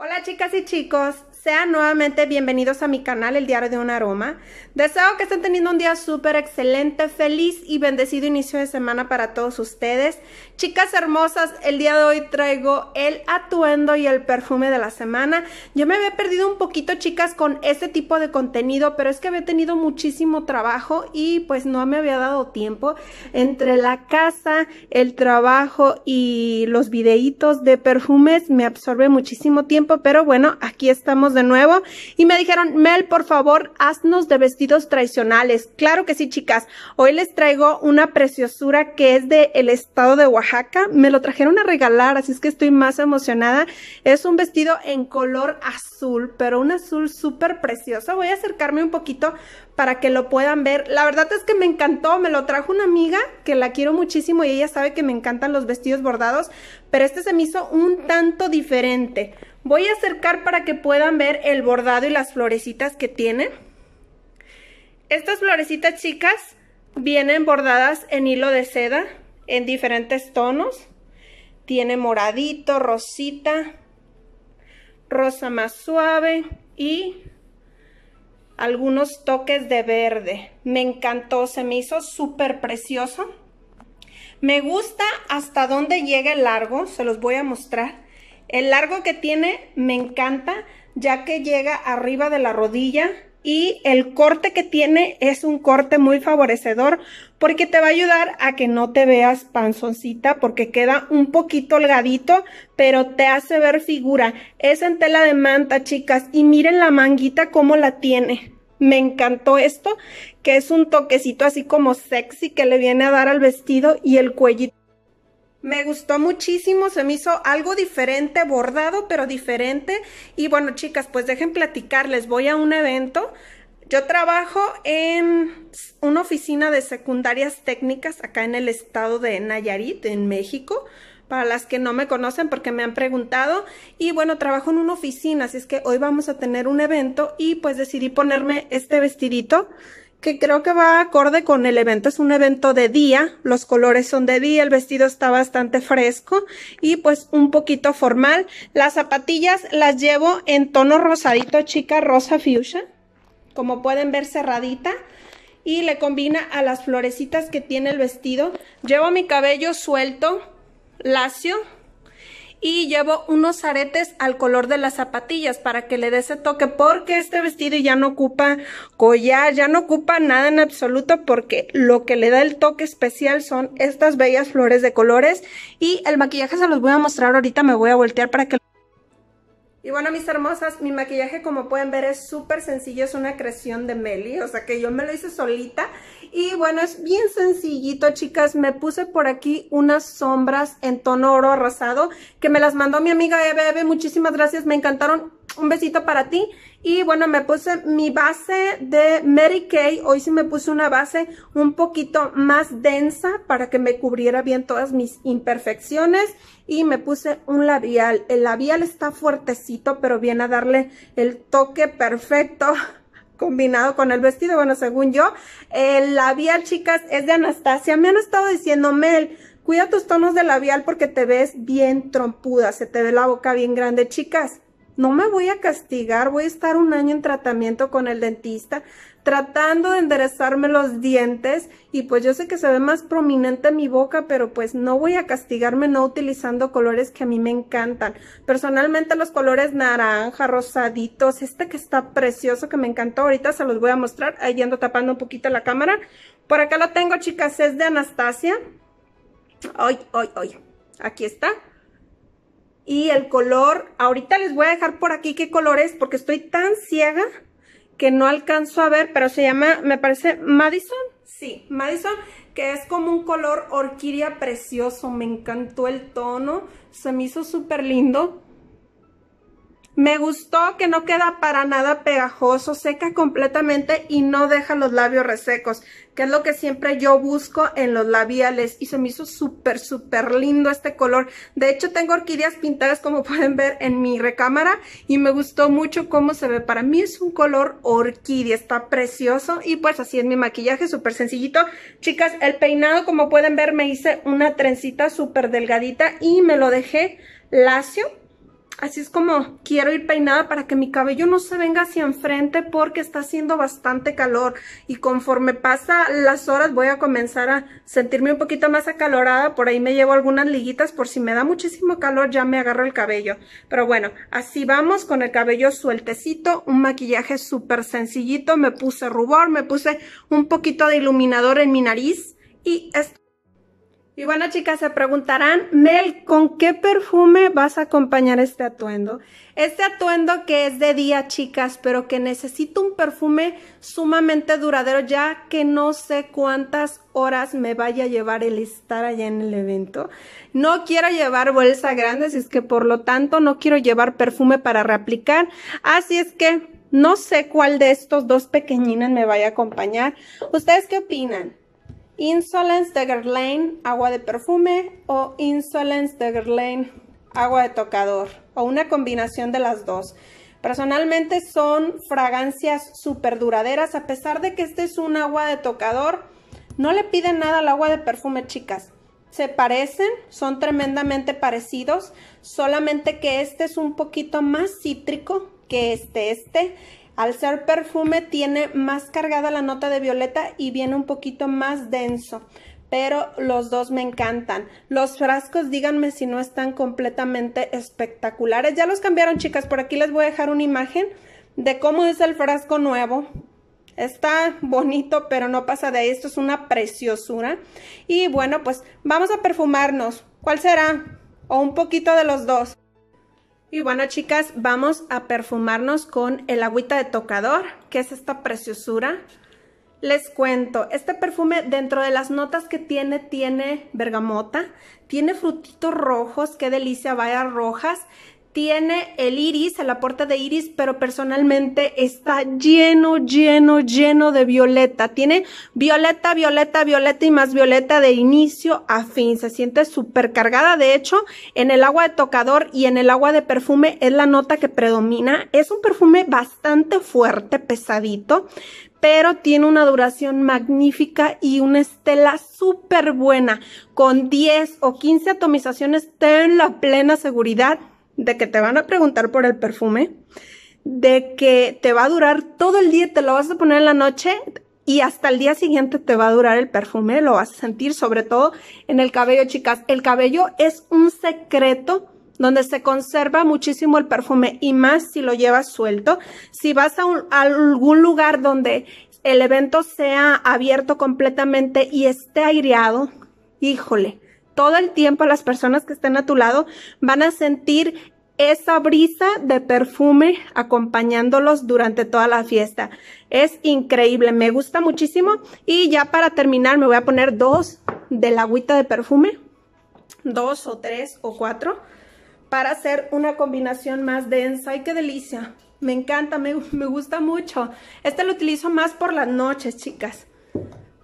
Hola chicas y chicos, sean nuevamente bienvenidos a mi canal El Diario de un Aroma. Deseo que estén teniendo un día súper excelente, feliz y bendecido inicio de semana para todos ustedes. Chicas hermosas, el día de hoy traigo el atuendo y el perfume de la semana. Yo me había perdido un poquito, chicas, con este tipo de contenido, pero es que había tenido muchísimo trabajo y pues no me había dado tiempo entre la casa, el trabajo y los videitos de perfumes me absorbe muchísimo tiempo, pero bueno, aquí estamos de nuevo y me dijeron, Mel, por favor, haznos de vestidos tradicionales. Claro que sí, chicas. Hoy les traigo una preciosura que es del el estado de Oaxaca. Me lo trajeron a regalar, así es que estoy más emocionada. Es un vestido en color azul, pero un azul súper precioso. Voy a acercarme un poquito para que lo puedan ver. La verdad es que me encantó, me lo trajo una amiga que la quiero muchísimo y ella sabe que me encantan los vestidos bordados, pero este se me hizo un tanto diferente. Voy a acercar para que puedan ver el bordado y las florecitas que tiene. Estas florecitas chicas vienen bordadas en hilo de seda en diferentes tonos. Tiene moradito, rosita, rosa más suave y algunos toques de verde. Me encantó, se me hizo súper precioso. Me gusta hasta dónde llega el largo, se los voy a mostrar. El largo que tiene me encanta, ya que llega arriba de la rodilla y el corte que tiene es un corte muy favorecedor porque te va a ayudar a que no te veas panzoncita porque queda un poquito holgadito, pero te hace ver figura. Es en tela de manta, chicas, y miren la manguita como la tiene. Me encantó esto, que es un toquecito así como sexy que le viene a dar al vestido y el cuellito me gustó muchísimo, se me hizo algo diferente, bordado, pero diferente. Y bueno, chicas, pues dejen platicarles, voy a un evento. Yo trabajo en una oficina de secundarias técnicas acá en el estado de Nayarit, en México para las que no me conocen porque me han preguntado. Y bueno, trabajo en una oficina, así es que hoy vamos a tener un evento y pues decidí ponerme este vestidito que creo que va acorde con el evento. Es un evento de día, los colores son de día, el vestido está bastante fresco y pues un poquito formal. Las zapatillas las llevo en tono rosadito, chica rosa fuchsia, como pueden ver cerradita. Y le combina a las florecitas que tiene el vestido. Llevo mi cabello suelto, lacio, y llevo unos aretes al color de las zapatillas para que le dé ese toque porque este vestido ya no ocupa collar, ya no ocupa nada en absoluto porque lo que le da el toque especial son estas bellas flores de colores y el maquillaje se los voy a mostrar ahorita, me voy a voltear para que y bueno, mis hermosas, mi maquillaje como pueden ver es súper sencillo, es una creación de Meli, o sea que yo me lo hice solita. Y bueno, es bien sencillito, chicas. Me puse por aquí unas sombras en tono oro arrasado que me las mandó mi amiga EBB. muchísimas gracias, me encantaron un besito para ti. Y bueno, me puse mi base de Mary Kay. Hoy sí me puse una base un poquito más densa para que me cubriera bien todas mis imperfecciones. Y me puse un labial. El labial está fuertecito, pero viene a darle el toque perfecto combinado con el vestido, bueno, según yo. El labial, chicas, es de Anastasia. Me han estado diciendo, Mel, cuida tus tonos de labial porque te ves bien trompuda, se te ve la boca bien grande. Chicas, no me voy a castigar, voy a estar un año en tratamiento con el dentista, tratando de enderezarme los dientes y pues yo sé que se ve más prominente mi boca, pero pues no voy a castigarme no utilizando colores que a mí me encantan. Personalmente los colores naranja, rosaditos, este que está precioso que me encantó, ahorita se los voy a mostrar, ahí ando tapando un poquito la cámara. Por acá lo tengo chicas, es de Anastasia. Ay, ay, ay, aquí está. Y el color, ahorita les voy a dejar por aquí qué color es, porque estoy tan ciega que no alcanzo a ver, pero se llama, me parece Madison. Sí, Madison, que es como un color orquídea precioso. Me encantó el tono, se me hizo súper lindo. Me gustó que no queda para nada pegajoso, seca completamente y no deja los labios resecos, que es lo que siempre yo busco en los labiales. Y se me hizo súper, súper lindo este color. De hecho, tengo orquídeas pintadas, como pueden ver, en mi recámara. Y me gustó mucho cómo se ve. Para mí es un color orquídea, está precioso. Y pues así es mi maquillaje, súper sencillito. Chicas, el peinado, como pueden ver, me hice una trencita súper delgadita y me lo dejé lacio Así es como quiero ir peinada para que mi cabello no se venga hacia enfrente porque está haciendo bastante calor y conforme pasa las horas voy a comenzar a sentirme un poquito más acalorada. Por ahí me llevo algunas liguitas por si me da muchísimo calor ya me agarro el cabello. Pero bueno, así vamos con el cabello sueltecito, un maquillaje súper sencillito. Me puse rubor, me puse un poquito de iluminador en mi nariz y esto y bueno, chicas, se preguntarán, Mel, ¿con qué perfume vas a acompañar este atuendo? Este atuendo que es de día, chicas, pero que necesito un perfume sumamente duradero, ya que no sé cuántas horas me vaya a llevar el estar allá en el evento. No quiero llevar bolsa grande, así es que por lo tanto no quiero llevar perfume para reaplicar. Así es que no sé cuál de estos dos pequeñines me vaya a acompañar. ¿Ustedes qué opinan? Insolence de Guerlain, agua de perfume, o Insolence de Guerlain, agua de tocador, o una combinación de las dos. Personalmente son fragancias súper duraderas, a pesar de que este es un agua de tocador, no le piden nada al agua de perfume, chicas. Se parecen, son tremendamente parecidos, solamente que este es un poquito más cítrico que este. Este al ser perfume tiene más cargada la nota de violeta y viene un poquito más denso, pero los dos me encantan. Los frascos, díganme si no están completamente espectaculares. Ya los cambiaron, chicas, por aquí les voy a dejar una imagen de cómo es el frasco nuevo. Está bonito, pero no pasa de ahí. Esto es una preciosura. Y bueno, pues vamos a perfumarnos. ¿Cuál será? O un poquito de los dos. Y bueno, chicas, vamos a perfumarnos con el agüita de tocador, que es esta preciosura. Les cuento, este perfume dentro de las notas que tiene, tiene bergamota, tiene frutitos rojos, qué delicia, vaya rojas, tiene el iris, el aporte de iris, pero personalmente está lleno, lleno, lleno de violeta. Tiene violeta, violeta, violeta y más violeta de inicio a fin. Se siente súper cargada. De hecho, en el agua de tocador y en el agua de perfume es la nota que predomina. Es un perfume bastante fuerte, pesadito, pero tiene una duración magnífica y una estela súper buena. Con 10 o 15 atomizaciones, ten la plena seguridad de que te van a preguntar por el perfume, de que te va a durar todo el día, te lo vas a poner en la noche y hasta el día siguiente te va a durar el perfume, lo vas a sentir, sobre todo en el cabello, chicas. El cabello es un secreto donde se conserva muchísimo el perfume y más si lo llevas suelto. Si vas a, a algún lugar donde el evento sea abierto completamente y esté aireado, híjole, todo el tiempo las personas que estén a tu lado van a sentir esa brisa de perfume acompañándolos durante toda la fiesta. Es increíble, me gusta muchísimo. Y ya para terminar me voy a poner dos de la agüita de perfume, dos o tres o cuatro, para hacer una combinación más densa. ¡Ay, qué delicia! Me encanta, me, me gusta mucho. Este lo utilizo más por las noches, chicas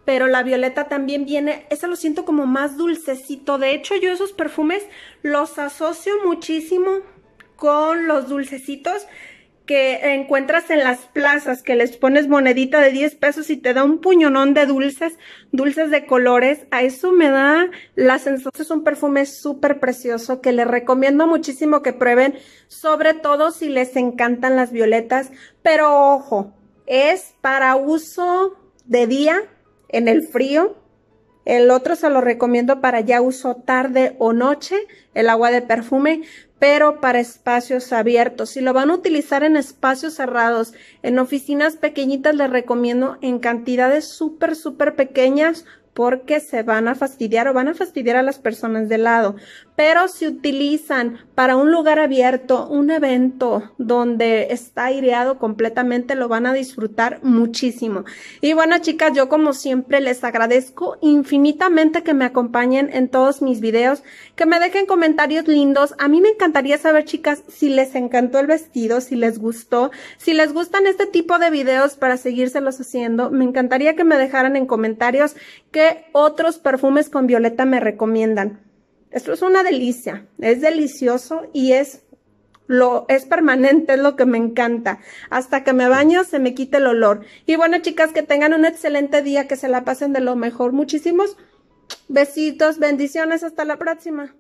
pero la violeta también viene, eso lo siento como más dulcecito. De hecho, yo esos perfumes los asocio muchísimo con los dulcecitos que encuentras en las plazas, que les pones monedita de 10 pesos y te da un puñonón de dulces, dulces de colores. A eso me da la sensación, es un perfume súper precioso que les recomiendo muchísimo que prueben, sobre todo si les encantan las violetas. Pero ojo, es para uso de día, en el frío. El otro se lo recomiendo para ya uso tarde o noche, el agua de perfume, pero para espacios abiertos. Si lo van a utilizar en espacios cerrados, en oficinas pequeñitas, les recomiendo en cantidades súper, súper pequeñas porque se van a fastidiar o van a fastidiar a las personas de lado pero si utilizan para un lugar abierto, un evento donde está aireado completamente, lo van a disfrutar muchísimo. Y bueno, chicas, yo como siempre les agradezco infinitamente que me acompañen en todos mis videos, que me dejen comentarios lindos. A mí me encantaría saber, chicas, si les encantó el vestido, si les gustó, si les gustan este tipo de videos para seguírselos haciendo. Me encantaría que me dejaran en comentarios qué otros perfumes con violeta me recomiendan. Esto es una delicia, es delicioso y es lo es permanente, es lo que me encanta. Hasta que me baño se me quite el olor. Y bueno, chicas, que tengan un excelente día, que se la pasen de lo mejor. Muchísimos besitos, bendiciones, hasta la próxima.